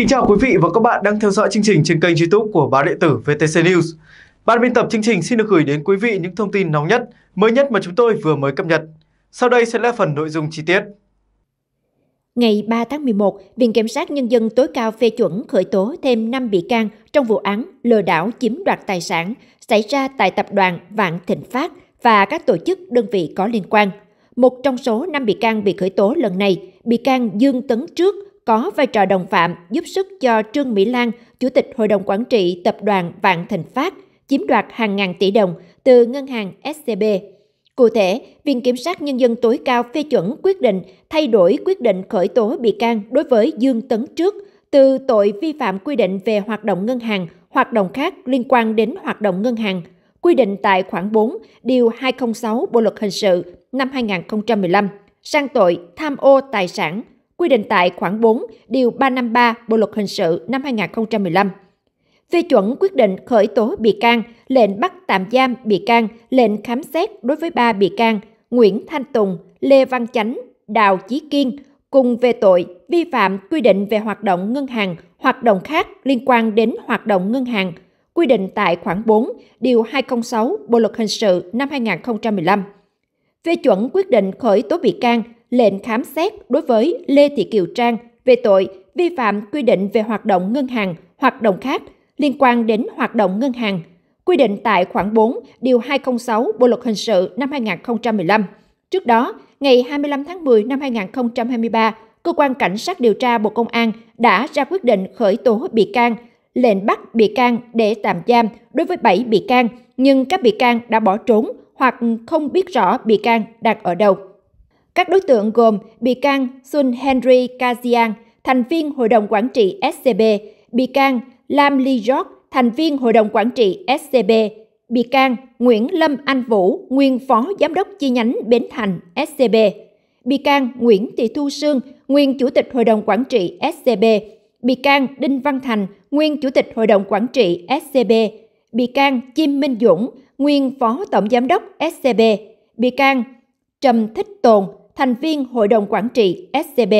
kính chào quý vị và các bạn đang theo dõi chương trình trên kênh YouTube của báo điện tử VTC News. Ban biên tập chương trình xin được gửi đến quý vị những thông tin nóng nhất, mới nhất mà chúng tôi vừa mới cập nhật. Sau đây sẽ là phần nội dung chi tiết. Ngày 3 tháng 11, Viện Kiểm sát Nhân dân tối cao phê chuẩn khởi tố thêm 5 bị can trong vụ án lừa đảo chiếm đoạt tài sản xảy ra tại tập đoàn Vạn Thịnh Phát và các tổ chức đơn vị có liên quan. Một trong số 5 bị can bị khởi tố lần này, bị can Dương Tấn Trước – có vai trò đồng phạm giúp sức cho Trương Mỹ Lan, Chủ tịch Hội đồng Quản trị Tập đoàn Vạn Thịnh Phát, chiếm đoạt hàng ngàn tỷ đồng từ ngân hàng SCB. Cụ thể, Viện Kiểm sát Nhân dân tối cao phê chuẩn quyết định thay đổi quyết định khởi tố bị can đối với Dương Tấn Trước từ tội vi phạm quy định về hoạt động ngân hàng, hoạt động khác liên quan đến hoạt động ngân hàng, quy định tại khoản 4, điều 206 Bộ luật hình sự năm 2015, sang tội tham ô tài sản quy định tại khoản 4, điều 353 Bộ luật hình sự năm 2015 phê chuẩn quyết định khởi tố bị can, lệnh bắt tạm giam bị can, lệnh khám xét đối với ba bị can Nguyễn Thanh Tùng, Lê Văn Chánh, Đào Chí Kiên cùng về tội vi phạm quy định về hoạt động ngân hàng, hoạt động khác liên quan đến hoạt động ngân hàng, quy định tại khoản 4, điều 206 Bộ luật hình sự năm 2015. Phê chuẩn quyết định khởi tố bị can, lệnh khám xét đối với Lê Thị Kiều Trang về tội vi phạm quy định về hoạt động ngân hàng, hoạt động khác liên quan đến hoạt động ngân hàng, quy định tại khoản 4, điều 206 Bộ luật hình sự năm 2015. Trước đó, ngày 25 tháng 10 năm 2023, cơ quan cảnh sát điều tra Bộ Công an đã ra quyết định khởi tố bị can, lệnh bắt bị can để tạm giam đối với 7 bị can, nhưng các bị can đã bỏ trốn hoặc không biết rõ bị can đang ở đâu. Các đối tượng gồm bị can Sun Henry Kazian, thành viên Hội đồng Quản trị SCB, bị can Lam Lee York, thành viên Hội đồng Quản trị SCB, bị can Nguyễn Lâm Anh Vũ, nguyên Phó Giám đốc chi nhánh Bến Thành SCB, bị can Nguyễn Thị Thu Sương, nguyên Chủ tịch Hội đồng Quản trị SCB, bị can Đinh Văn Thành, nguyên Chủ tịch Hội đồng Quản trị SCB, bị can Chim Minh Dũng, nguyên Phó Tổng Giám đốc SCB, bị can Trầm Thích Tồn, thành viên Hội đồng Quản trị SCB.